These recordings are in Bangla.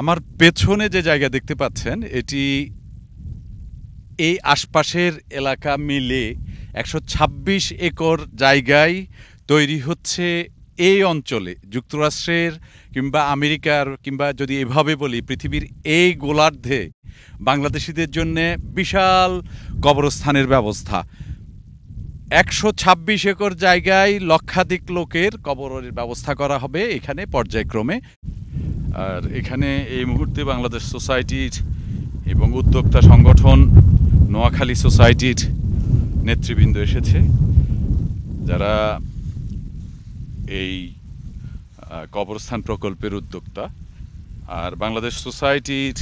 আমার পেছনে যে জায়গা দেখতে পাচ্ছেন এটি এই আশপাশের এলাকা মিলে একশো একর জায়গায় তৈরি হচ্ছে এই অঞ্চলে যুক্তরাষ্ট্রের কিংবা আমেরিকার কিংবা যদি এভাবে বলি পৃথিবীর এই গোলার্ধে বাংলাদেশিদের জন্যে বিশাল কবরস্থানের ব্যবস্থা একশো ছাব্বিশ একর জায়গায় লক্ষাধিক লোকের কবরের ব্যবস্থা করা হবে এখানে পর্যায়ক্রমে আর এখানে এই মুহূর্তে বাংলাদেশ সোসাইটির এবং উদ্যোক্তা সংগঠন নোয়াখালী সোসাইটির নেতৃবৃন্দ এসেছে যারা এই কবরস্থান প্রকল্পের উদ্যোক্তা আর বাংলাদেশ সোসাইটির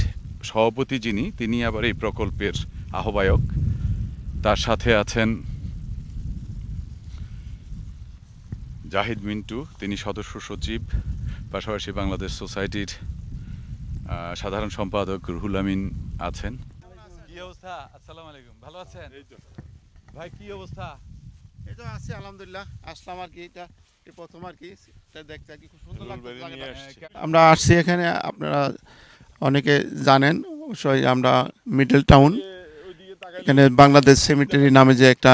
সভাপতি যিনি তিনি আবার এই প্রকল্পের আহ্বায়ক তার সাথে আছেন জাহিদ মিন্টু তিনি সদস্য সচিব পাশাপাশি বাংলাদেশ সোসাইটির সাধারণ সম্পাদক রুহুল আমিন আছেন কি অবস্থা আসসালামু আলাইকুম ভালো আছেন ভাই কি অবস্থা এই তো আছি আলহামদুলিল্লাহ আসলাম আর কি এটা প্রথম আর কি দেখতে আর কি খুব সুন্দর আমরা আসছি এখানে আপনারা অনেকে জানেন অবশ্যই আমরা মিডল টাউন এখানে বাংলাদেশ সেমিটারি নামে যে একটা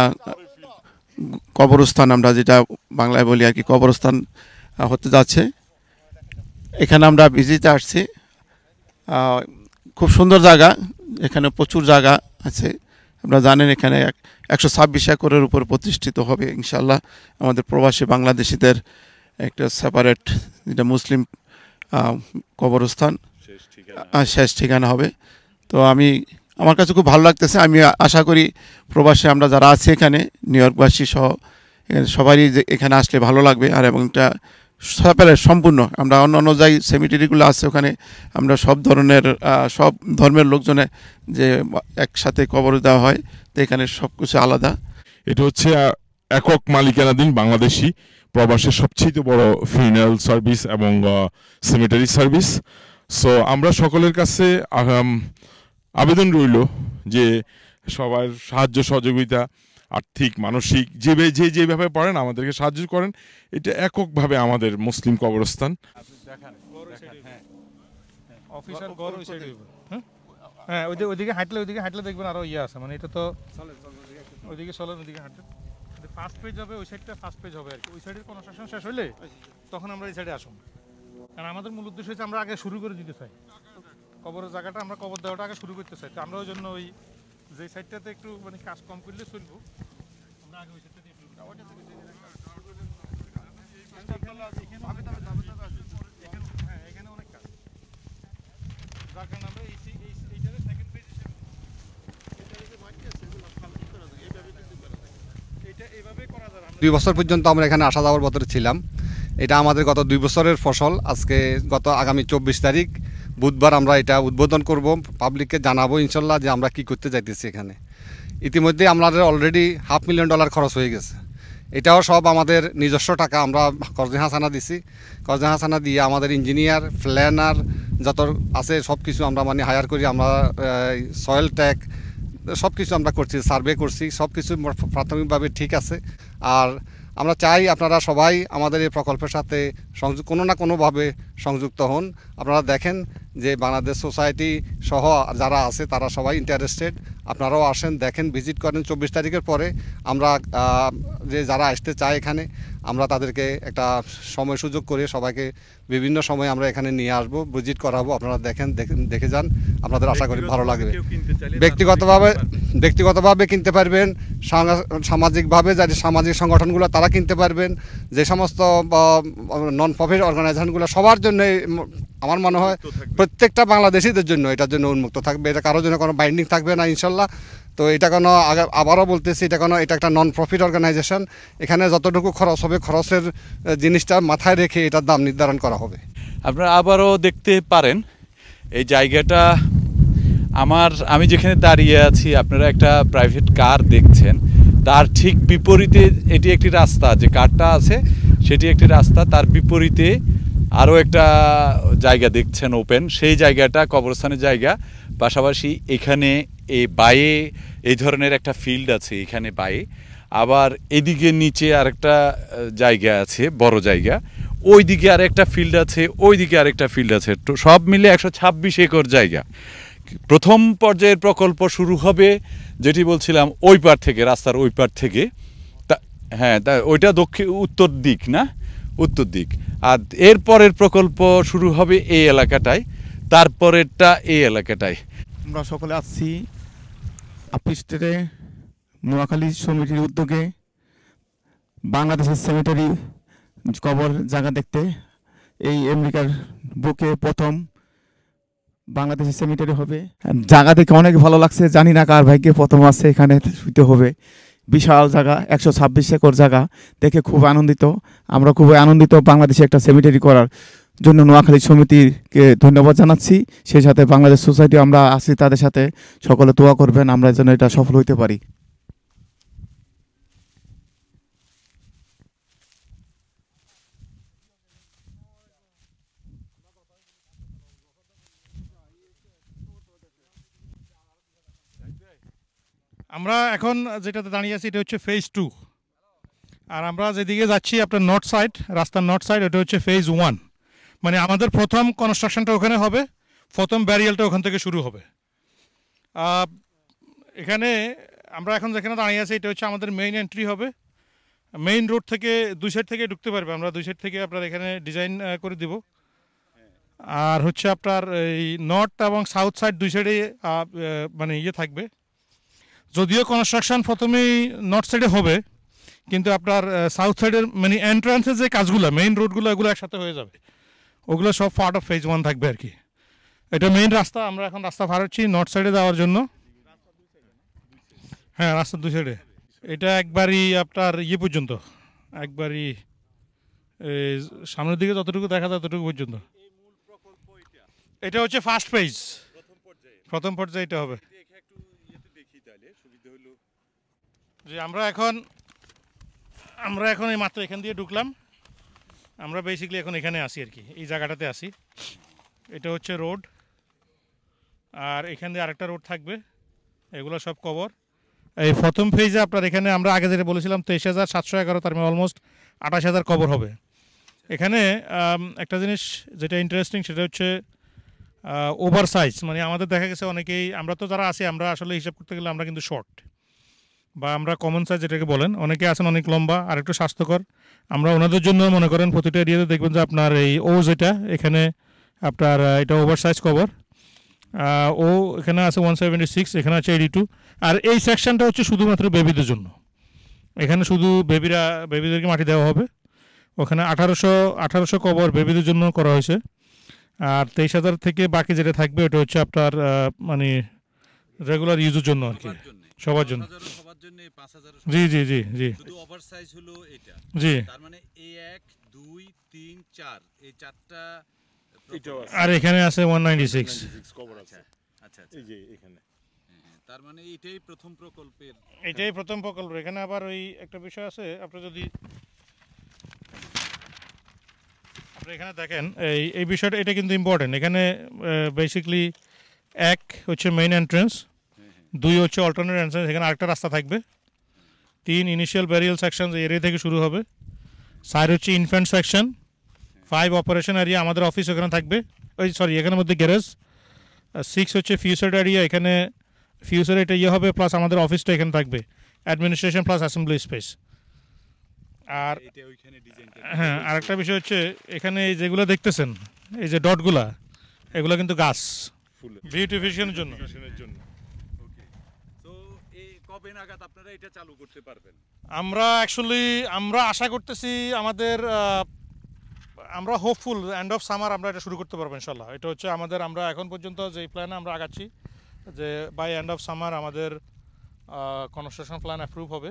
কবরস্থান আমরা যেটা বাংলায় বলি আর কি কবরস্থান হতে যাচ্ছে এখানে আমরা ভিজিটে আসছি খুব সুন্দর জায়গা এখানে প্রচুর জায়গা আছে আপনারা জানেন এখানে একশো ছাব্বিশ একরের উপর প্রতিষ্ঠিত হবে ইনশাল্লাহ আমাদের প্রবাসী বাংলাদেশিদের একটা সেপারেট যেটা মুসলিম কবরস্থান শেষ ঠিকানা হবে তো আমি আমার কাছে খুব ভালো লাগতেছে আমি আশা করি প্রবাসে আমরা যারা আছি এখানে নিউ ইয়র্কবাসী সহ এখানে সবারই এখানে আসলে ভালো লাগবে আর এবং এটা প্রায় সম্পূর্ণ আমরা অন্য অন্য যাই সেমিটারিগুলো আছে ওখানে আমরা সব ধরনের সব ধর্মের লোকজনে যে একসাথে কবর দেওয়া হয় তো এখানে সব কিছু আলাদা এটা হচ্ছে একক মালিকানাধীন বাংলাদেশি প্রবাসের সবচেয়ে বড় ফিউনারেল সার্ভিস এবং সেমিটারি সার্ভিস সো আমরা সকলের কাছে আবেদন রইল যে সবার সাহায্য সহযোগিতা আর্থিক মানসিক যেভাবে যে যেভাবে পড়েন আমাদেরকে সাহায্য করেন এটা এককভাবে আমাদের মুসলিম কবরস্থান হ্যাঁ? হ্যাঁ ওইদিকে দেখবেন আরও ইয়ে আছে মানে এটা তো ওইদিকে চলেন ওইদিকে ফার্স্ট পেজ হবে ওই সাইডটা ফার্স্ট পেজ হবে আর কি ওই শেষ তখন আমরা সাইডে আসুন কারণ আমাদের মূল উদ্দেশ্য হচ্ছে আমরা আগে শুরু করে কবরের জায়গাটা আমরা কবর দেওয়াটা আগে শুরু করতে চাই তো আমরা ওই জন্য ওই যে সাইডটাতে একটু মানে কাজ কম করলে চলবো দুই বছর পর্যন্ত আমরা এখানে আসা যাওয়ার বতরে ছিলাম এটা আমাদের গত দুই বছরের ফসল আজকে গত আগামী চব্বিশ তারিখ বুধবার আমরা এটা উদ্বোধন করব পাবলিককে জানাবো ইনশাল্লাহ যে আমরা কি করতে যাইতেছি এখানে ইতিমধ্যে আমাদের অলরেডি হাফ মিলিয়ন ডলার খরচ হয়ে গেছে এটাও সব আমাদের নিজস্ব টাকা আমরা করজে হাসানা দিছি করজে হাসানা দিয়ে আমাদের ইঞ্জিনিয়ার প্ল্যানার যত আছে সব কিছু আমরা মানে হায়ার করি আমরা সয়েল ট্যাক সব কিছু আমরা করছি সার্ভে করছি সব কিছু প্রাথমিকভাবে ঠিক আছে আর আমরা চাই আপনারা সবাই আমাদের এই প্রকল্পের সাথে সংযুক্ত কোনো না কোনোভাবে সংযুক্ত হন আপনারা দেখেন যে বাংলাদেশ সোসাইটি সহ যারা আছে তারা সবাই ইন্টারেস্টেড আপনারাও আসেন দেখেন ভিজিট করেন চব্বিশ তারিখের পরে আমরা যে যারা আসতে চায় এখানে আমরা তাদেরকে একটা সময় সুযোগ করে সবাইকে বিভিন্ন সময় আমরা এখানে নিয়ে আসব ভিজিট করাবো আপনারা দেখেন দেখে যান আপনাদের আশা করি ভালো লাগবে ব্যক্তিগতভাবে ব্যক্তিগতভাবে কিনতে পারবেন সামাজিকভাবে যার সামাজিক সংগঠনগুলো তারা কিনতে পারবেন যে সমস্ত নন প্রফিট অর্গানাইজেশনগুলো সবার জন্য আমার মনে হয় প্রত্যেকটা বাংলাদেশিদের জন্য এটার জন্য উন্মুক্ত থাকবে এটা কারোর জন্য কোনো বাইন্ডিং থাকবে না ইনশাল্লাহ ইনশাল্লাহ তো এটা কোনো আবারও বলতেছি এটা কোনো এটা একটা নন প্রফিট অর্গানাইজেশন এখানে যতটুকু খরচ হবে খরচের জিনিসটা মাথায় রেখে এটার দাম নির্ধারণ করা হবে আপনারা আবারও দেখতে পারেন এই জায়গাটা আমার আমি যেখানে দাঁড়িয়ে আছি আপনারা একটা প্রাইভেট কার দেখছেন তার ঠিক বিপরীতে এটি একটি রাস্তা যে কারটা আছে সেটি একটি রাস্তা তার বিপরীতে আরও একটা জায়গা দেখছেন ওপেন সেই জায়গাটা কবরস্থানের জায়গা পাশাপাশি এখানে এ বায়ে এই ধরনের একটা ফিল্ড আছে এখানে বায়ে আবার এদিকে নিচে আরেকটা জায়গা আছে বড় জায়গা ওই দিকে আরেকটা ফিল্ড আছে ওই দিকে আরেকটা ফিল্ড আছে তো সব মিলে একশো ছাব্বিশ একর জায়গা প্রথম পর্যায়ের প্রকল্প শুরু হবে যেটি বলছিলাম ওই পার থেকে রাস্তার ওই পার থেকে তা হ্যাঁ তা ওইটা দক্ষিণ উত্তর দিক না উত্তর দিক আর এরপরের প্রকল্প শুরু হবে এই এলাকাটায় তারপরেরটা এই এলাকাটায় আমরা সকলে আসছি আপিস্টেটে নোয়াখালী সমিতির উদ্যোগে বাংলাদেশের সেমিটারি কবর জায়গা দেখতে এই আমেরিকার বুকে প্রথম বাংলাদেশের সেমিটারি হবে জায়গা দেখে অনেক ভালো লাগছে জানি না কার ভাইকে প্রথম আসছে এখানে শুইতে হবে বিশাল জায়গা একশো ছাব্বিশ একর জায়গা দেখে খুব আনন্দিত আমরা খুবই আনন্দিত বাংলাদেশে একটা সেমিটারি করার জন্য নোয়াখালী সমিতিকে ধন্যবাদ জানাচ্ছি সেই সাথে বাংলাদেশ সোসাইটি আমরা আছি তাদের সাথে সকলে তোয়া করবেন আমরা যেন এটা সফল হইতে পারি আমরা এখন যেটাতে দাঁড়িয়ে আছি এটা হচ্ছে ফেজ টু আর আমরা যেদিকে যাচ্ছি আপনার নর্থ সাইড রাস্তার নর্থ সাইড ওটা হচ্ছে ফেজ ওয়ান মানে আমাদের প্রথম কনস্ট্রাকশনটা ওখানে হবে প্রথম ব্যারিয়ালটা ওখান থেকে শুরু হবে এখানে আমরা এখন যেখানে দাঁড়িয়ে আছি এটা হচ্ছে আমাদের মেইন এন্ট্রি হবে মেইন রোড থেকে দুই সাইড থেকে ঢুকতে পারবে আমরা দুই সাইড থেকে আপনার এখানে ডিজাইন করে দিব আর হচ্ছে আপনার এই নর্থ এবং সাউথ সাইড দুই সাইডে মানে ইয়ে থাকবে যদিও কনস্ট্রাকশন প্রথমেই নর্থ সাইডে হবে কিন্তু আপনার সাউথ সাইডের মানে এন্ট্রান্সের যে কাজগুলো মেইন রোডগুলো এগুলো একসাথে হয়ে যাবে ওগুলো সব পার্ট অফ ফেজ ওয়ান থাকবে আর কি এটা মেইন রাস্তা আমরা এখন রাস্তা পার হচ্ছি নর্থ সাইডে যাওয়ার জন্য হ্যাঁ রাস্তার দু সাইডে এটা একবারই আপনার ইয়ে পর্যন্ত একবারই সামনের দিকে যতটুকু দেখা যায় ততটুকু পর্যন্ত এটা হচ্ছে ফার্স্ট পেজ প্রথম পর্যায়ে এটা হবে যে আমরা এখন আমরা এখন এই মাত্র এখান দিয়ে ঢুকলাম আমরা বেসিক্যালি এখন এখানে আসি আর কি এই জায়গাটাতে আসি এটা হচ্ছে রোড আর এখান দিয়ে আরেকটা রোড থাকবে এগুলো সব কবর এই প্রথম ফেজে আপনার এখানে আমরা আগে যেটা বলেছিলাম তেইশ হাজার সাতশো এগারো তার মানে অলমোস্ট আঠাশ হাজার কবর হবে এখানে একটা জিনিস যেটা ইন্টারেস্টিং সেটা হচ্ছে ওভার সাইজ মানে আমাদের দেখা গেছে অনেকেই আমরা তো যারা আছি আমরা আসলে হিসাব করতে গেলে আমরা কিন্তু শর্ট বা আমরা কমন সাইজ যেটাকে বলেন অনেকে আছেন অনেক লম্বা আর একটু স্বাস্থ্যকর আমরা ওনাদের জন্য মনে করেন প্রতিটা এরিয়াতে দেখবেন যে আপনার এই ও যেটা এখানে আপনার এটা ওভার সাইজ কভার ও এখানে আছে ওয়ান সেভেন্টি সিক্স এখানে আছে এইটি টু আর এই সেকশানটা হচ্ছে শুধুমাত্র বেবিদের জন্য এখানে শুধু বেবিরা বেবিদেরকে মাটি দেওয়া হবে ওখানে আঠারোশো আঠারোশো কভার বেবিদের জন্য করা হয়েছে আর তেইশ হাজার থেকে বাকি যেটা থাকবে ওটা হচ্ছে আপনার মানে রেগুলার ইউজের জন্য আর কি সবার জন্য জি জি জি জি এটা জি তার মানে এই 1 2 এই চারটা আর এখানে আছে 196 কভার আছে আচ্ছা, আচ্ছা, আচ্ছা। এই হ্যাঁ, হ্যাঁ, তার মানে এটাই প্রথম প্রকল্পের এটাই প্রথম প্রকল্প এখানে আবার ওই একটা বিষয় আছে আপনি যদি আপনি এখানে দেখেন এই এই বিষয়টা এটা কিন্তু ইম্পর্টেন্ট এখানে বেসিক্যালি এক হচ্ছে মেইন এন্ট্রেন্স দুই হচ্ছে অল্টারনেট এন্ট্রেন্স এখানে আরেকটা রাস্তা থাকবে তিন ইনিশিয়াল ব্যারিয়াল সেকশন এরিয়া থেকে শুরু হবে চার হচ্ছে infant section five operation area আমাদের অফিস ওখানে থাকবে ওই সরি এখানের মধ্যে গ্যারেজ সিক্স হচ্ছে ফিউচার এরিয়া এখানে ফিউচার এটা ইয়ে হবে প্লাস আমাদের অফিসটা এখানে থাকবে অ্যাডমিনিস্ট্রেশন প্লাস অ্যাসেম্বলি স্পেস আর হ্যাঁ আরেকটা বিষয় হচ্ছে এখানে এই যেগুলো দেখতেছেন এই যে ডটগুলা এগুলো কিন্তু গাছ বিউটিফিকেশনের জন্য কবে নাগাদ আপনারা এটা চালু করতে পারবেন আমরা অ্যাকচুয়ালি আমরা আশা করতেছি আমাদের আমরা হোপফুল এন্ড অফ সামার আমরা এটা শুরু করতে পারবো ইনশাল্লাহ এটা হচ্ছে আমাদের আমরা এখন পর্যন্ত যে প্ল্যানে আমরা আগাচ্ছি যে বাই এন্ড অফ সামার আমাদের কনস্ট্রাকশন প্ল্যান অ্যাপ্রুভ হবে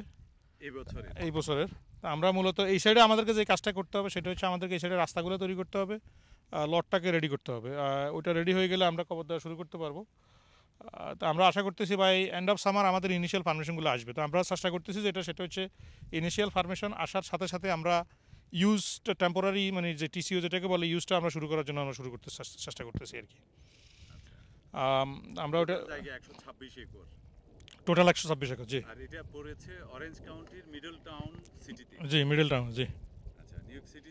এই বছরে এই বছরের আমরা মূলত এই সাইডে আমাদেরকে যে কাজটা করতে হবে সেটা হচ্ছে আমাদেরকে এই সাইডে রাস্তাগুলো তৈরি করতে হবে লটটাকে রেডি করতে হবে ওইটা রেডি হয়ে গেলে আমরা কবর দেওয়া শুরু করতে পারবো তো আমরা আশা করতেছি বাই এন্ড অফ সামার আমাদের ইনিশিয়াল ফার্মেশনগুলো আসবে তো আমরা চেষ্টা করতেছি যে এটা সেটা হচ্ছে ইনিশিয়াল ফার্মেশন আসার সাথে সাথে আমরা ইউজটা টেম্পোরারি মানে যে টিসিও যেটাকে বলে ইউজটা আমরা শুরু করার জন্য আমরা শুরু করতে চেষ্টা করতেছি আর কি আমরা ওটা ছাব্বিশ একর টোটাল একশো ছাব্বিশ একর জি আর এটা পড়েছে অরেঞ্জ কাউন্টির মিডল টাউন সিটিতে জি মিডল টাউন জি আচ্ছা নিউ ইয়র্ক সিটি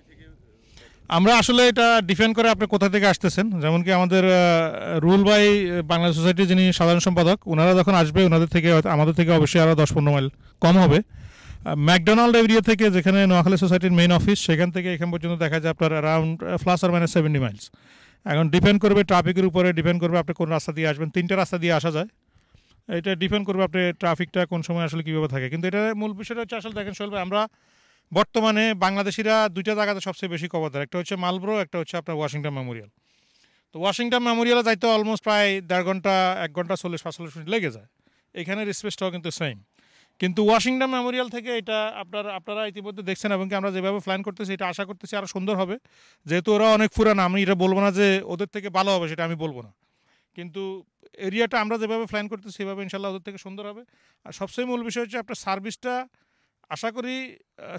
আমরা আসলে এটা ডিফেন্ড করে আপনি কোথা থেকে আসতেছেন যেমন কি আমাদের রুল বাই বাংলা সোসাইটি যিনি সাধারণ সম্পাদক ওনারা যখন আসবে ওনাদের থেকে আমাদের থেকে অবশ্যই আরও দশ পনেরো মাইল কম হবে ম্যাকডোনাল্ড এরিয়া থেকে যেখানে নোয়াখালী সোসাইটির মেইন অফিস সেখান থেকে এখান পর্যন্ত দেখা যায় আপনার অ্যারাউন্ড প্লাস আর মাইনাস সেভেন্টি মাইলস এখন ডিপেন্ড করবে ট্রাফিকের উপরে ডিপেন্ড করবে আপনি কোন রাস্তা দিয়ে আসবেন তিনটা রাস্তা দিয়ে আসা যায় এটা ডিপেন্ড করবে আপনি ট্রাফিকটা কোন সময় আসলে কীভাবে থাকে কিন্তু এটা মূল বিষয়টা হচ্ছে আসলে দেখেন চলবে আমরা বর্তমানে বাংলাদেশিরা দুইটা জায়গাতে সবচেয়ে বেশি কবদার একটা হচ্ছে মালব্রো একটা হচ্ছে আপনার ওয়াশিংটন মেমোরিয়াল তো ওয়াশিংটন মেমোরিয়ালে যাইতে অলমোস্ট প্রায় দেড় ঘন্টা এক ঘন্টা চল্লিশ পাঁচচল্লিশ মিনিট লেগে যায় এখানের স্পেসটাও কিন্তু সেম কিন্তু ওয়াশিংটন মেমোরিয়াল থেকে এটা আপনার আপনারা ইতিমধ্যে দেখছেন এবং কি আমরা যেভাবে প্ল্যান করতেছি এটা আশা করতেছি আরও সুন্দর হবে যেহেতু ওরা অনেক পুরান আমি এটা বলবো না যে ওদের থেকে ভালো হবে সেটা আমি বলবো না কিন্তু এরিয়াটা আমরা যেভাবে প্ল্যান করতেছি সেভাবে ইনশাল্লাহ ওদের থেকে সুন্দর হবে আর সবচেয়ে মূল বিষয় হচ্ছে আপনার সার্ভিসটা আশা করি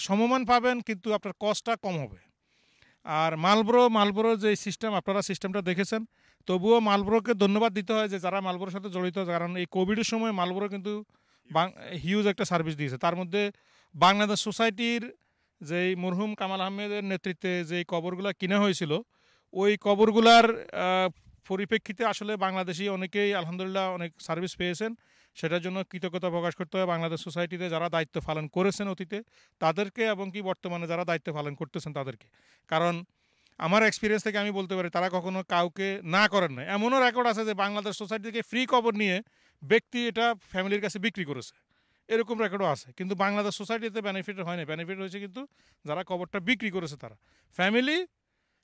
সমমান পাবেন কিন্তু আপনার কস্টটা কম হবে আর মালব্রো মালব্রো যে সিস্টেম আপনারা সিস্টেমটা দেখেছেন তবুও মালব্রোকে ধন্যবাদ দিতে হয় যে যারা মালব্রোর সাথে জড়িত কারণ এই কোভিডের সময় মালব্রো কিন্তু হিউজ একটা সার্ভিস দিয়েছে তার মধ্যে বাংলাদেশ সোসাইটির যেই মরহুম কামাল আহমেদের নেতৃত্বে যে কবরগুলো কিনা হয়েছিল ওই কবরগুলার পরিপ্রেক্ষিতে আসলে বাংলাদেশি অনেকেই আলহামদুলিল্লাহ অনেক সার্ভিস পেয়েছেন সেটার জন্য কৃতজ্ঞতা প্রকাশ করতে হবে বাংলাদেশ সোসাইটিতে যারা দায়িত্ব পালন করেছেন অতীতে তাদেরকে এবং কি বর্তমানে যারা দায়িত্ব পালন করতেছেন তাদেরকে কারণ আমার এক্সপিরিয়েন্স থেকে আমি বলতে পারি তারা কখনো কাউকে না করেন না এমনও রেকর্ড আছে যে বাংলাদেশ সোসাইটি থেকে ফ্রি কবর নিয়ে ব্যক্তি এটা ফ্যামিলির কাছে বিক্রি করেছে এরকম রেকর্ডও আছে কিন্তু বাংলাদেশ সোসাইটিতে বেনিফিট হয় না বেনিফিট হয়েছে কিন্তু যারা কবরটা বিক্রি করেছে তারা ফ্যামিলি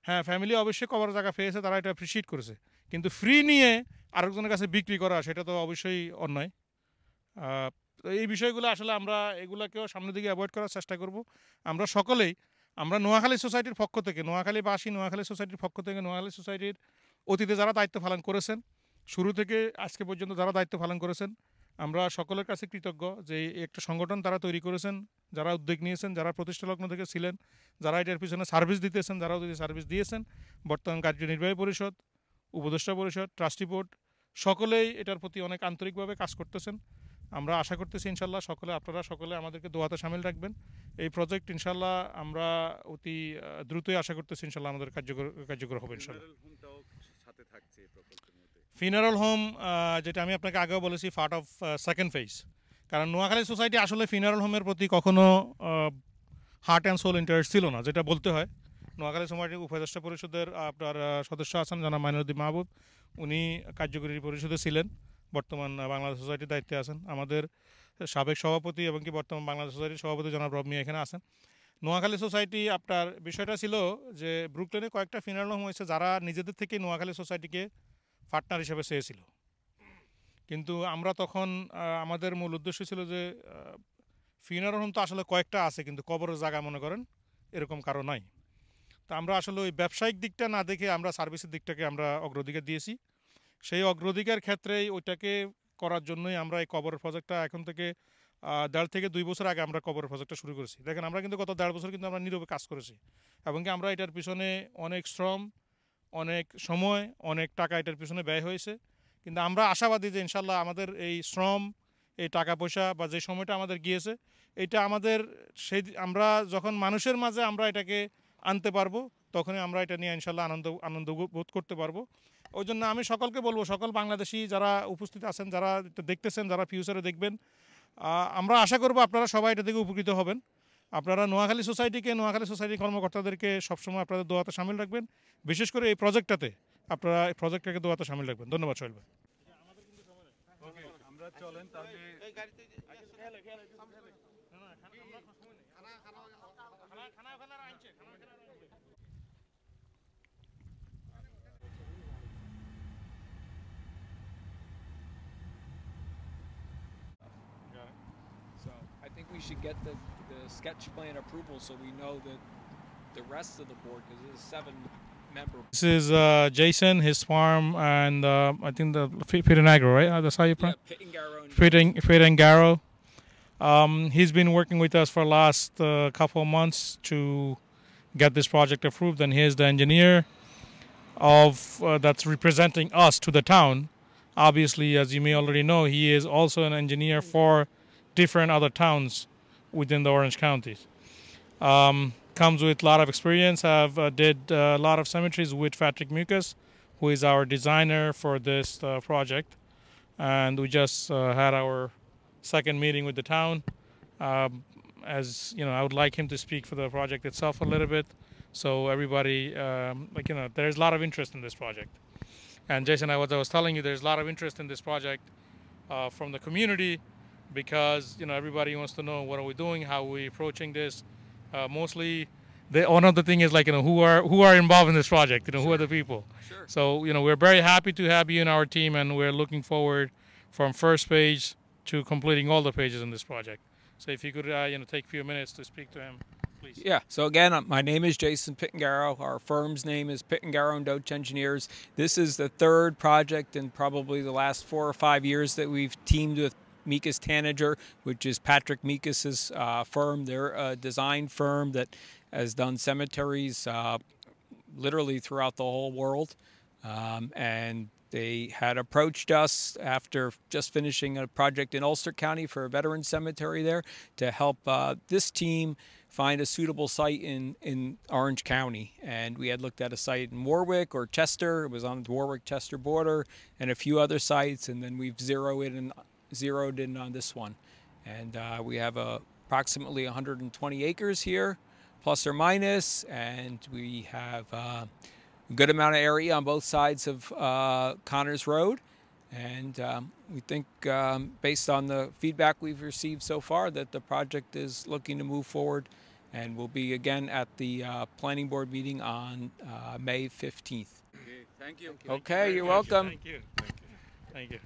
হ্যাঁ ফ্যামিলি অবশ্যই কবর জায়গা পেয়েছে তারা এটা অ্যাপ্রিসিয়েট করেছে কিন্তু ফ্রি নিয়ে আরেকজনের কাছে বিক্রি করা সেটা তো অবশ্যই অন্যায় এই বিষয়গুলো আসলে আমরা এগুলোকেও সামনের দিকে অ্যাভয়েড করার চেষ্টা করব আমরা সকলেই আমরা নোয়াখালী সোসাইটির পক্ষ থেকে নোয়াখালী নোয়াখালীবাসী নোয়াখালী সোসাইটির পক্ষ থেকে নোয়াখালী সোসাইটির অতীতে যারা দায়িত্ব পালন করেছেন শুরু থেকে আজকে পর্যন্ত যারা দায়িত্ব পালন করেছেন আমরা সকলের কাছে কৃতজ্ঞ যে একটা সংগঠন তারা তৈরি করেছেন যারা উদ্যোগ নিয়েছেন যারা প্রতিষ্ঠালগ্ন থেকে ছিলেন যারা এটার পিছনে সার্ভিস দিতেছেন যারা সার্ভিস দিয়েছেন বর্তমান কার্যনির্বাহী পরিষদ উপদেষ্টা পরিষদ ট্রাস্টি বোর্ড সকলেই এটার প্রতি অনেক আন্তরিকভাবে কাজ করতেছেন আমরা আশা করতেছি ইনশাল্লাহ সকলে আপনারা সকলে আমাদেরকে দোয়াতে সামিল রাখবেন এই প্রজেক্ট ইনশাল্লাহ আমরা অতি দ্রুতই আশা করতেছি ইনশাল্লাহ আমাদের কার্যকর কার্যকর হবে ইনশাল্লাহ ফিনারেল হোম যেটা আমি আপনাকে আগেও বলেছি পার্ট অফ সেকেন্ড ফেজ কারণ নোয়াখালী সোসাইটি আসলে ফিনারেল হোমের প্রতি কখনো হার্ট অ্যান্ড সোল ইন্টারেস্ট ছিল না যেটা বলতে হয় নোয়াখালী সোমাইটি উপদেষ্টা পরিষদের আপনার সদস্য আছেন জানা মাইনুদ্দিন মাহবুব উনি কার্যকরী পরিষদে ছিলেন বর্তমান বাংলাদেশ সোসাইটির দায়িত্বে আছেন আমাদের সাবেক সভাপতি এবং কি বর্তমান বাংলাদেশ সোসাইটির সভাপতি জনাব রব মিয়া এখানে আছেন নোয়াখালী সোসাইটি আপনার বিষয়টা ছিল যে ব্রুকলেনে কয়েকটা ফিনাল হোম হয়েছে যারা নিজেদের থেকে নোয়াখালী সোসাইটিকে পার্টনার হিসেবে চেয়েছিল কিন্তু আমরা তখন আমাদের মূল উদ্দেশ্য ছিল যে ফিনার হোম তো আসলে কয়েকটা আছে কিন্তু কবরের জায়গা মনে করেন এরকম কারো নাই তা আমরা আসলে ওই ব্যবসায়িক দিকটা না দেখে আমরা সার্ভিসের দিকটাকে আমরা অগ্রদিকে দিয়েছি সেই অগ্রাধিকার ক্ষেত্রেই ওইটাকে করার জন্যই আমরা এই কবর প্রজেক্টটা এখন থেকে দেড় থেকে দুই বছর আগে আমরা কবর প্রজেক্টটা শুরু করেছি দেখেন আমরা কিন্তু গত দেড় বছর কিন্তু আমরা নীরবে কাজ করেছি এবং কি আমরা এটার পিছনে অনেক শ্রম অনেক সময় অনেক টাকা এটার পিছনে ব্যয় হয়েছে কিন্তু আমরা আশাবাদী যে ইনশাল্লাহ আমাদের এই শ্রম এই টাকা পয়সা বা যে সময়টা আমাদের গিয়েছে এটা আমাদের সেই আমরা যখন মানুষের মাঝে আমরা এটাকে আনতে পারবো তখনই আমরা এটা নিয়ে ইনশাল্লাহ আনন্দ আনন্দ বোধ করতে পারবো ওই জন্য আমি সকলকে বলবো সকল বাংলাদেশি যারা উপস্থিত আছেন যারা দেখতেছেন যারা ফিউচারে দেখবেন আমরা আশা করব আপনারা সবাই এটা থেকে উপকৃত হবেন আপনারা নোয়াখালী সোসাইটিকে নোয়াখালী সোসাইটির কর্মকর্তাদেরকে সবসময় আপনাদের দোয়াতে সামিল রাখবেন বিশেষ করে এই প্রজেক্টটাতে আপনারা এই প্রজেক্টটাকে দোয়াতে সামিল রাখবেন ধন্যবাদ সোহেল ভাই আমরা চলেন should get the, the sketch plan approval so we know that the rest of the board, because there's seven members. This is uh, Jason, his farm, and uh, I think the Peter right? Uh, that's how you pronounce yeah, it? Peter Ngaro. Um, he's been working with us for last uh, couple of months to get this project approved, and he's the engineer of uh, that's representing us to the town. Obviously, as you may already know, he is also an engineer mm. for different other towns within the Orange counties. Um, comes with a lot of experience. I've uh, did a uh, lot of cemeteries with Patrick Mucus, who is our designer for this uh, project. And we just uh, had our second meeting with the town. Um, as you know, I would like him to speak for the project itself a little bit. So everybody, um, like you know, there's a lot of interest in this project. And Jason, I was telling you, there's a lot of interest in this project uh, from the community because you know everybody wants to know what are we doing, how are we approaching this. Uh, mostly, the one the thing is like you know who are who are involved in this project, you know sure. who are the people. Sure. So you know we're very happy to have you in our team, and we're looking forward from first page to completing all the pages in this project. So if you could uh, you know take a few minutes to speak to him. Please. Yeah. So again, uh, my name is Jason Pitangaro. Our firm's name is Pitangaro and Doach Engineers. This is the third project in probably the last four or five years that we've teamed with Mikas Tanager, which is Patrick Mikas's uh, firm. They're a uh, design firm that has done cemeteries uh, literally throughout the whole world. Um, and they had approached us after just finishing a project in Ulster County for a veteran cemetery there to help uh, this team find a suitable site in, in Orange County. And we had looked at a site in Warwick or Chester. It was on the Warwick Chester border and a few other sites. And then we've zeroed in zeroed in on this one. And uh, we have uh, approximately 120 acres here, plus or minus, and we have uh, a good amount of area on both sides of uh, Connors Road. And um, we think, um, based on the feedback we've received so far, that the project is looking to move forward and we'll be again at the uh, planning board meeting on uh, May 15th. Okay, thank you. Okay, thank you. are welcome. Thank you. Thank you. Thank you.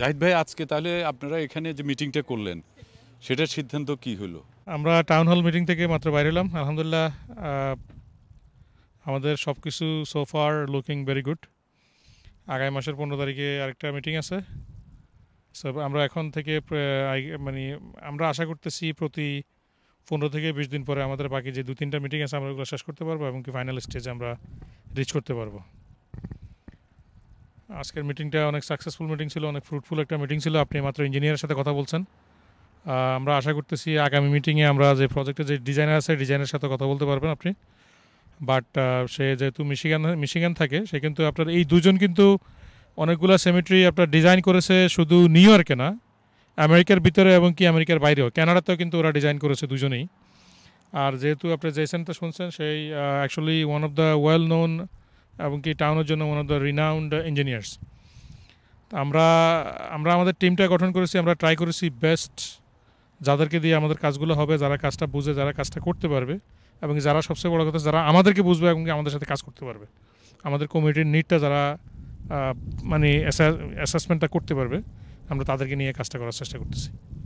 Zahid ভাই আজকে তাহলে আপনারা এখানে যে মিটিংটা করলেন সেটার সিদ্ধান্ত কি হলো আমরা টাউন হল মিটিং থেকে মাত্র বাইরে হলাম আলহামদুলিল্লাহ আমাদের সব কিছু সোফার লুকিং ভেরি গুড আগামী মাসের পনেরো তারিখে আরেকটা মিটিং আছে সো আমরা এখন থেকে মানে আমরা আশা করতেছি প্রতি পনেরো থেকে বিশ দিন পরে আমাদের বাকি যে দু তিনটা মিটিং আছে আমরা ওগুলো শেষ করতে পারবো এবং কি ফাইনাল স্টেজে আমরা রিচ করতে পারবো আজকের মিটিংটা অনেক সাকসেসফুল মিটিং ছিল অনেক ফ্রুটফুল একটা মিটিং ছিল আপনি মাত্র ইঞ্জিনিয়ারের সাথে কথা বলছেন আমরা আশা করতেছি আগামী মিটিংয়ে আমরা যে প্রজেক্টের যে ডিজাইনার আছে ডিজাইনের সাথে কথা বলতে পারবেন আপনি বাট সে যেহেতু মিশিগান মিশিগান থাকে সে কিন্তু আপনার এই দুজন কিন্তু অনেকগুলো সেমিট্রি আপনার ডিজাইন করেছে শুধু নিউ ইয়র্কে না আমেরিকার ভিতরে এবং কি আমেরিকার বাইরেও ক্যানাডাতেও কিন্তু ওরা ডিজাইন করেছে দুজনেই আর যেহেতু আপনি জেসেনটা শুনছেন সেই actually one of the well known এবং কি টাউনের জন্য one of the renowned engineers আমরা আমরা আমাদের টিমটা গঠন করেছি আমরা ট্রাই করেছি বেস্ট যাদেরকে দিয়ে আমাদের কাজগুলো হবে যারা কাজটা বুঝে যারা কাজটা করতে পারবে এবং যারা সবচেয়ে বড় কথা যারা আমাদেরকে বুঝবে এবং আমাদের সাথে কাজ করতে পারবে আমাদের কমিটির নিডটা যারা মানে অ্যাসেসমেন্টটা করতে পারবে আমরা তাদেরকে নিয়ে কাজটা করার চেষ্টা করতেছি